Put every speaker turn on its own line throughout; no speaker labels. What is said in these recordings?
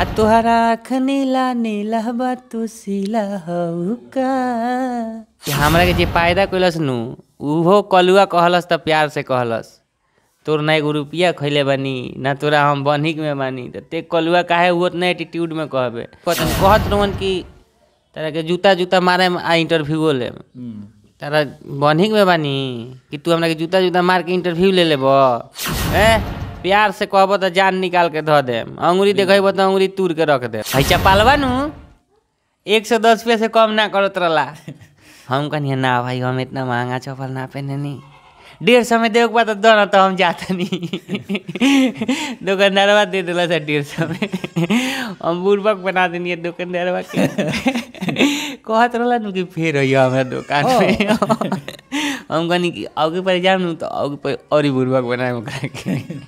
आ तोहरा आँख नीला नीला बा तू सीला हऊ हमरा के जे पायदा कइलस नु उहो कलुआ कहलस त प्यार से कहलस तोर ना एगो रुपया खैले बानी ना तोरा हम बनिक में बानी त ते कलुआ काहे उत उतना एटीट्यूड में कहबे कहत रहन कि तारा के जूता जूता मारे में आ इंटरव्यू ले हम्म। तारा बनिक में बानी कि तू हमरा के जूता जूता मार के इंटरव्यू ले लेबो ए प्यार से कहब तो जान निकाल के धो दे अंगुरी देखो तो अंगुरी तूर के रख दे ऐसा अच्छा, पालवा नू एक सौ दस रुपये से कम ना करत रहा हम कहिए ना भाई हम इतना महंगा चप्पल ना पहने नहीं डेढ़ सौ में देख पाता दो ना तो हम जाते नहीं दुकानदारवा दे दिला सर डेढ़ सौ में हम बुर्बक बना देनी है दुकानदारवा के कहत रहा कि फिर हो हमारे दुकान में हम कहीं कि आगे पर जाए तो आगे पर और ही बुरबक बनाए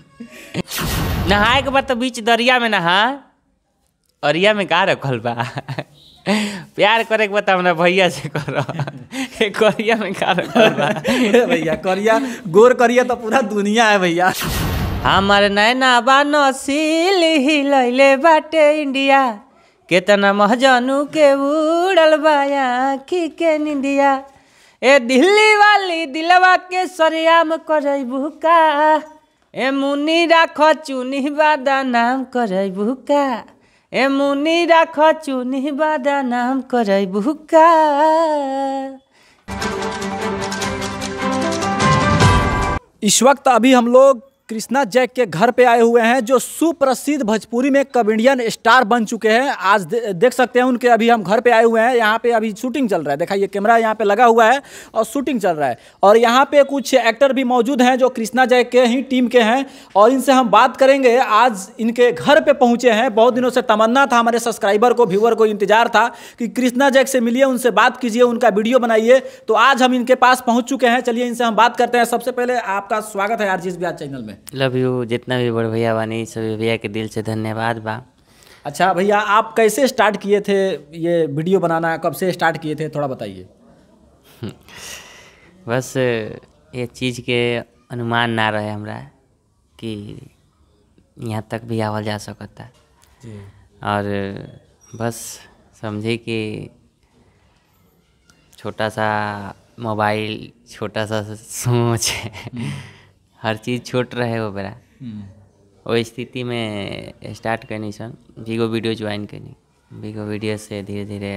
नहाए के बाद तो बीच दरिया में नहा अरिया में कहा रखल बा प्यार करे के बता हमारा
भैया से कर करिया में कहा रखल बा भैया करिया गोर करिया तो पूरा दुनिया है भैया
हमारे नैना बानो सील हिलैले बाटे इंडिया केतना महजनू के उड़ल बाया की के निंदिया ए दिल्ली वाली दिलवा के सरियाम करैबू का ए मुनि राख चुनि बादा नाम करे भूका ए मुनि राख चुनि बादा नाम करे भूका
इस वक्त अभी हम लोग कृष्णा जैक के घर पे आए हुए हैं जो सुप्रसिद्ध भोजपुरी में कमेडियन स्टार बन चुके हैं आज दे, देख सकते हैं उनके अभी हम घर पे आए हुए हैं यहाँ पे अभी शूटिंग चल रहा है देखा ये कैमरा यहाँ पे लगा हुआ है और शूटिंग चल रहा है और यहाँ पे कुछ एक्टर भी मौजूद हैं जो कृष्णा जैक के ही टीम के हैं और इनसे हम बात करेंगे आज इनके घर पर पहुँचे हैं बहुत दिनों से तमन्ना था हमारे सब्सक्राइबर को व्यूअर को इंतजार था कि कृष्णा जैक से मिलिए उनसे बात कीजिए उनका वीडियो बनाइए तो आज हम इनके पास पहुँच चुके हैं चलिए इनसे हम बात करते हैं सबसे पहले आपका स्वागत है आर जी चैनल में
लव यू जितना भी बड़े भैया बानी सभी भैया के दिल से धन्यवाद
बा अच्छा भैया आप कैसे स्टार्ट किए थे ये वीडियो बनाना कब से स्टार्ट किए थे थोड़ा बताइए
बस ये चीज़ के अनुमान ना रहे हमरा कि यहाँ तक भी आवल जा सकता और बस समझे कि छोटा सा मोबाइल छोटा सा सोच हम्म। हर चीज़ छोट रहे वो बरा हम्म। वो स्थिति में स्टार्ट करनी सन वीगो वीडियो ज्वाइन करनी वीगो वीडियो से धीरे धीरे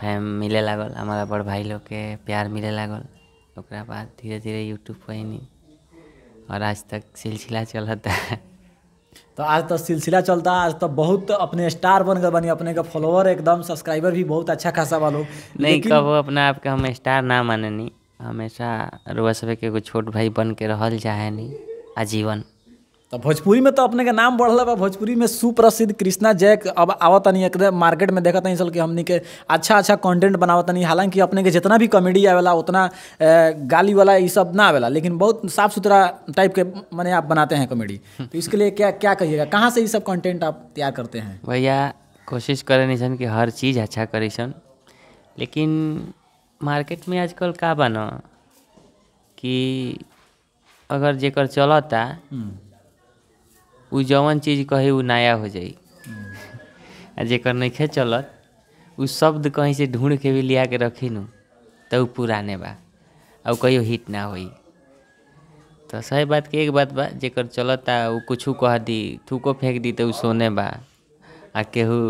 फैम मिले लागल हमारा बड़ भाई लोग के प्यार मिले लागल ओकरा बाद धीरे धीरे यूट्यूब पर ही और आज तक सिलसिला चलता है
तो आज तो सिलसिला चलता आज तो बहुत अपने स्टार बन गए बनी अपने का फॉलोअर एकदम सब्सक्राइबर भी बहुत अच्छा खासा वालों नहीं कहो
अपना आपका हम स्टार ना माननी हमेशा रुआ सब के छोट
भाई बन के चाहे जाए आजीवन तो भोजपुरी में तो अपने के नाम बढ़ल बा भोजपुरी में सुप्रसिद्ध कृष्णा जैक अब आवतनी एक मार्केट में देखा तनी सल कि हमने के अच्छा अच्छा कंटेंट बनावतनी हालांकि अपने के जितना भी कॉमेडी आवेला उतना गाली वाला ये सब ना आवेला लेकिन बहुत साफ सुथरा टाइप के मैंने आप बनाते हैं कॉमेडी तो इसके लिए क्या क्या कहिएगा कहाँ से ये सब कंटेंट आप तैयार करते हैं
भैया कोशिश करे सन कि हर चीज़ अच्छा करे सन लेकिन मार्केट में आजकल का बन कि अगर जेकर चलता हम्म। उ जवन चीज कही उ नया हो जाए हम्म। आ जेकर खे चलत उ शब्द कहीं से ढूंढ के भी लिया के रखी नू तो उ पुराने बा और कहो हिट ना हो तो सही बात के एक बात बा जेकर चलता उ कुछ कह दी थूको फेंक दी तो सोने बा आ केहू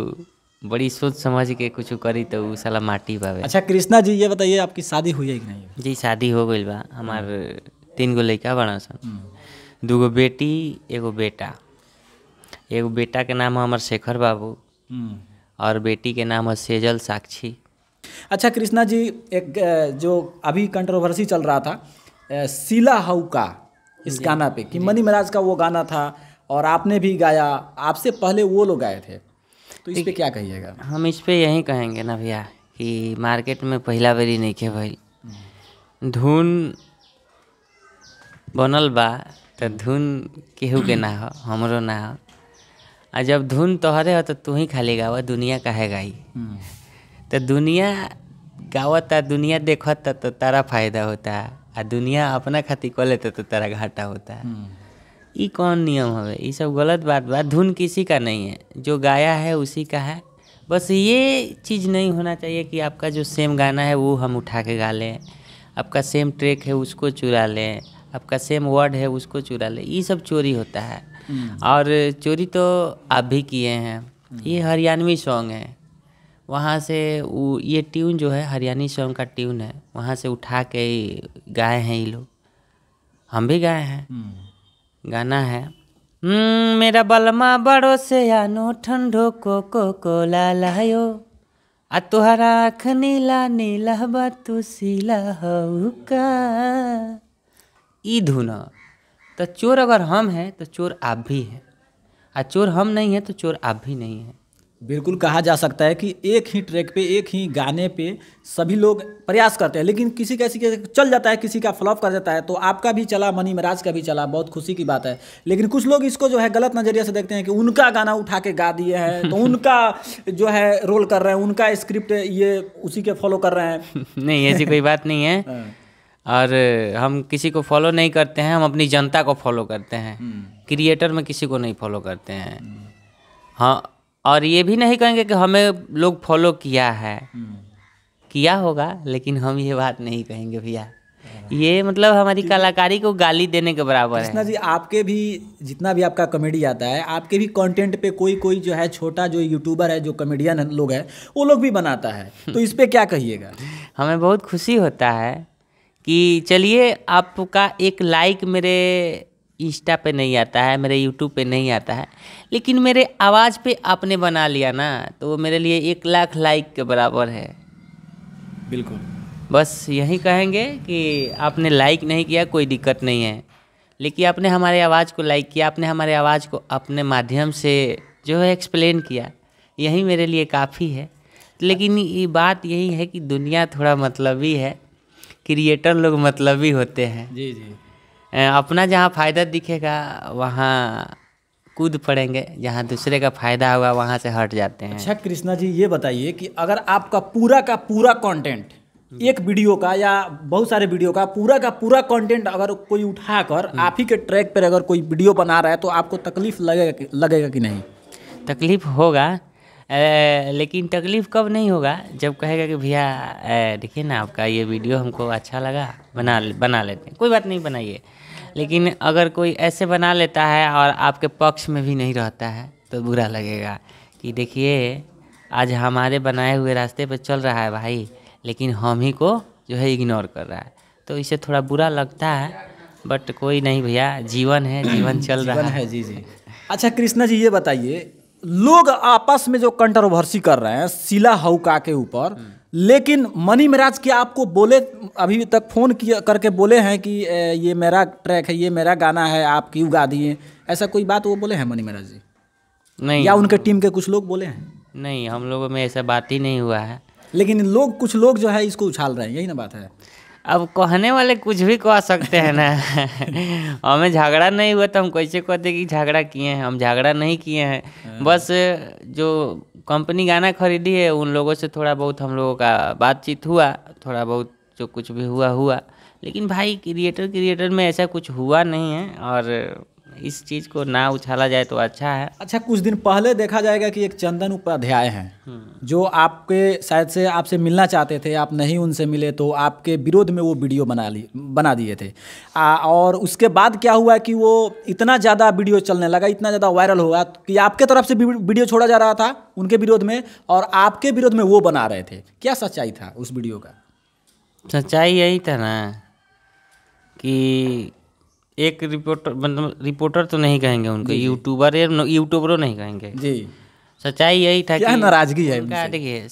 बड़ी सोच समझ के कुछ करी तो साला माटी बावे अच्छा कृष्णा जी ये बताइए आपकी शादी हुई है कि नहीं जी शादी हो गई बा हमार तीन गो लड़का बड़ा सन हम्म। दूगो बेटी एगो बेटा एगो बेटा के नाम है हमार शेखर बाबू हम्म। और बेटी के नाम है सेजल साक्षी
अच्छा कृष्णा जी एक जो अभी कंट्रोवर्सी चल रहा था शीला हाउ का इस गाना पे कि मनी महाराज का वो गाना था और आपने भी गाया आपसे पहले वो लोग गाए थे तो इस पर क्या कहिएगा
हम इस पर यही कहेंगे ना भैया कि मार्केट में पहला बेरी नहीं के भाई हम्म। धुन बनल बा तो धुन केहू के ना हो हमरो ना हो आ जब धुन तोहरे हो तो तू ही खाली गाव दुनिया कहे गाई हम्म। तो दुनिया गावता दुनिया देखता तो तारा फायदा होता आ दुनिया अपना खातिर कर लेता तो तारा घाटा होता हम्म। ये कौन नियम हवे ये सब गलत बात बा धुन किसी का नहीं है जो गाया है उसी का है बस ये चीज़ नहीं होना चाहिए कि आपका जो सेम गाना है वो हम उठा के गा लें आपका सेम ट्रैक है उसको चुरा लें आपका सेम वर्ड है उसको चुरा लें ये सब चोरी होता है हम्म। और चोरी तो आप भी किए हैं हम्म। ये हरियाणवी सॉन्ग है वहाँ से वो ये ट्यून जो है हरियाणी सॉन्ग का ट्यून है वहाँ से उठा के गाए हैं ये लोग हम भी गाए हैं हम्म। गाना है हम्म, मेरा बलमा बड़ो से आनो ठंडो को ला लायो आ तुहरा आँख नीला नीला बा तू सीला हऊ का ई धुन तो चोर अगर हम हैं तो चोर आप भी हैं आ चोर हम
नहीं हैं तो चोर आप भी नहीं हैं बिल्कुल कहा जा सकता है कि एक ही ट्रैक पे एक ही गाने पे सभी लोग प्रयास करते हैं लेकिन किसी का किसी चल जाता है किसी का फ्लॉप कर जाता है तो आपका भी चला मनी महाराज का भी चला बहुत खुशी की बात है लेकिन कुछ लोग इसको जो है गलत नज़रिए से देखते हैं कि उनका गाना उठा के गा दिए हैं तो उनका जो है रोल कर रहे हैं उनका स्क्रिप्ट ये उसी के फॉलो कर रहे हैं
नहीं ऐसी कोई बात नहीं है हाँ। और हम किसी को फॉलो नहीं करते हैं हम अपनी जनता को फॉलो करते हैं क्रिएटर हम्म। में किसी को नहीं फॉलो करते हैं हम्म। हाँ और ये भी नहीं कहेंगे कि हमें लोग फॉलो किया है हम्म। किया होगा लेकिन हम ये बात नहीं कहेंगे भैया हाँ। ये मतलब हमारी कलाकारी को गाली देने के बराबर है
जी आपके भी जितना भी आपका कॉमेडी आता है आपके भी कंटेंट पे कोई कोई जो है छोटा जो यूट्यूबर है जो कॉमेडियन लोग है वो लोग भी बनाता है तो इस पर क्या कहिएगा हमें बहुत खुशी होता है कि चलिए आपका एक
लाइक मेरे इंस्टा पे नहीं आता है मेरे यूट्यूब पे नहीं आता है लेकिन मेरे आवाज़ पे आपने बना लिया ना तो वो मेरे लिए एक लाख लाइक के बराबर है बिल्कुल बस यही कहेंगे कि आपने लाइक नहीं किया कोई दिक्कत नहीं है लेकिन आपने हमारे आवाज़ को लाइक किया आपने हमारे आवाज़ को अपने माध्यम से जो है एक्सप्लेन किया यही मेरे लिए काफ़ी है लेकिन ये बात यही है कि दुनिया थोड़ा मतलबी है क्रिएटर लोग मतलबी होते हैं जी जी अपना जहाँ फ़ायदा दिखेगा वहाँ कूद पड़ेंगे जहाँ दूसरे
का फायदा होगा वहाँ से हट जाते हैं अच्छा कृष्णा जी ये बताइए कि अगर आपका पूरा का पूरा कंटेंट एक वीडियो का या बहुत सारे वीडियो का पूरा का पूरा कंटेंट अगर कोई उठाकर हम्म। आप ही के ट्रैक पर अगर कोई वीडियो बना रहा है तो आपको तकलीफ लगेगा लगेगा कि नहीं
तकलीफ होगा ए, लेकिन तकलीफ कब नहीं होगा जब कहेगा कि भैया देखिए ना आपका ये वीडियो हमको अच्छा लगा बना बना लेते हैं कोई बात नहीं बनाइए लेकिन अगर कोई ऐसे बना लेता है और आपके पक्ष में भी नहीं रहता है तो बुरा लगेगा कि देखिए आज हमारे बनाए हुए रास्ते पर चल रहा है भाई लेकिन हम ही को जो है इग्नोर कर रहा है तो इसे थोड़ा बुरा लगता है बट कोई नहीं भैया जीवन है जीवन चल जीवन रहा है
जी जी अच्छा कृष्णा जी ये बताइए लोग आपस में जो कंट्रोवर्सी कर रहे हैं शिला हौका के ऊपर हम्म। लेकिन मनी महराज के आपको बोले अभी तक फ़ोन किया करके बोले हैं कि ये मेरा ट्रैक है ये मेरा गाना है आप क्यों गा दिए ऐसा कोई बात वो बोले हैं मनी महराज जी नहीं या उनके टीम के कुछ लोग बोले हैं
नहीं हम लोगों में ऐसा बात ही नहीं हुआ है
लेकिन लोग कुछ लोग जो है इसको उछाल रहे हैं यही ना बात है अब कहने वाले कुछ भी कह सकते हैं ना
हमें झगड़ा नहीं हुआ तो हम कैसे कहते कि झगड़ा किए हैं हम झगड़ा नहीं किए हैं हाँ। बस जो कंपनी गाना खरीदी है उन लोगों से थोड़ा बहुत हम लोगों का बातचीत हुआ थोड़ा बहुत जो कुछ भी हुआ हुआ लेकिन भाई क्रिएटर क्रिएटर में ऐसा
कुछ हुआ नहीं है और इस चीज़ को ना उछाला जाए तो अच्छा है अच्छा कुछ दिन पहले देखा जाएगा कि एक चंदन उपाध्याय हैं हम्म। जो आपके शायद से आपसे मिलना चाहते थे आप नहीं उनसे मिले तो आपके विरोध में वो वीडियो बना ली बना दिए थे आ, और उसके बाद क्या हुआ कि वो इतना ज़्यादा वीडियो चलने लगा इतना ज़्यादा वायरल हुआ कि आपके तरफ से वीडियो छोड़ा जा रहा था उनके विरोध में और आपके विरोध में वो बना रहे थे क्या सच्चाई था उस वीडियो का
सच्चाई यही था ना कि एक रिपोर्टर मतलब रिपोर्टर तो नहीं कहेंगे उनको यूट्यूबर यूट्यूबरों नहीं कहेंगे जी सच्चाई यही था कि नाराजगी है देखिए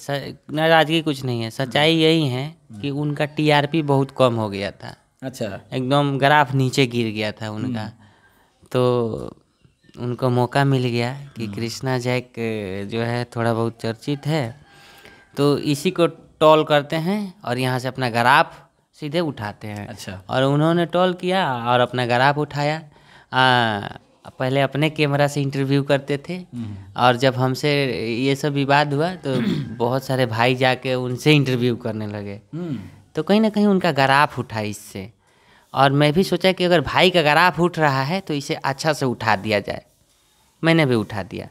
नाराजगी कुछ नहीं है सच्चाई यही है कि उनका टीआरपी बहुत कम हो गया था अच्छा एकदम ग्राफ नीचे गिर गया था उनका हम्म। तो उनको मौका मिल गया कि हम्म। कृष्णा जैक जो है थोड़ा बहुत चर्चित है तो इसी को टॉल करते हैं और यहाँ से अपना ग्राफ सीधे उठाते हैं अच्छा और उन्होंने टॉल किया और अपना गराब उठाया आ, पहले अपने कैमरा से इंटरव्यू करते थे हम्म। और जब हमसे ये सब विवाद हुआ तो बहुत सारे भाई जाके उनसे इंटरव्यू करने लगे हम्म। तो कहीं ना कहीं उनका गराफ उठा इससे और मैं भी सोचा कि अगर भाई का गराफ उठ रहा है तो इसे अच्छा से उठा दिया जाए मैंने भी उठा दिया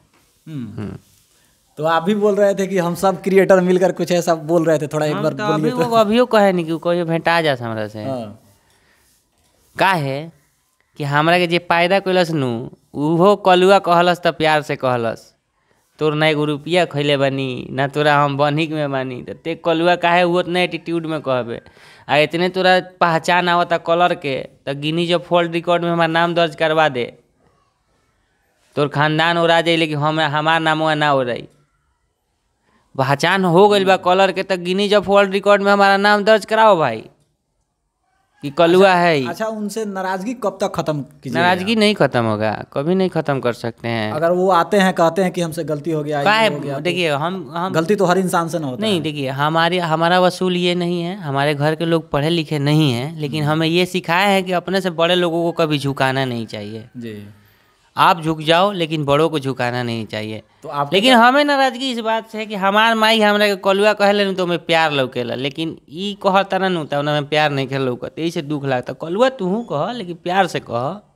हम्म। तो आप भी बोल रहे थे कि हम सब क्रिएटर मिलकर कुछ ऐसा बोल रहे थे थोड़ा एक बार तो अभी तो। वो
अभियो कहे नहीं कि कोई भेंटा जा हमरा से हाँ। का है कि हमारा के जे पायदा कैलस नु उहो कलुआ कहलस त प्यार से कहलस तोर ना एगो रुपया खैले बनी ना तोरा हम बनिक में बनी तो ते कलुआ काहे वो ना एटीट्यूड में कहबे आ इतने तोरा पहचान आवता कलर के तो गिनी जो फोल्ड रिकॉर्ड में हमारा नाम दर्ज करवा दे तोर खानदान उड़ा जाइले कि हम हमार नाम ना हो रही पहचान हो गई बा कॉलर के तक गिनी जब वर्ल्ड
रिकॉर्ड में हमारा नाम दर्ज कराओ भाई
कि कलुआ अच्छा, है अच्छा
उनसे नाराजगी कब तक खत्म नाराजगी
नहीं खत्म होगा कभी नहीं खत्म कर सकते हैं
अगर वो आते हैं कहते हैं कि हमसे गलती हो गया है तो देखिए हम हम
गलती तो हर इंसान से ना होता नहीं देखिए हमारे हमारा वसूल ये नहीं है हमारे घर के लोग पढ़े लिखे नहीं हैं लेकिन हम्म। हमें ये सिखाए हैं कि अपने से बड़े लोगों को कभी झुकाना नहीं चाहिए जी आप झुक जाओ लेकिन बड़ों को झुकाना नहीं चाहिए तो आप लेकिन हमें नाराजगी इस बात से है कि हमार माई हमारे के कलुआ कहले तो हमें प्यार लौकेला लेकिन ई कहता ना नूता प्यार नहीं खेल लौकत यही से दुख लगता कलुआ तुहू कह लेकिन प्यार से कह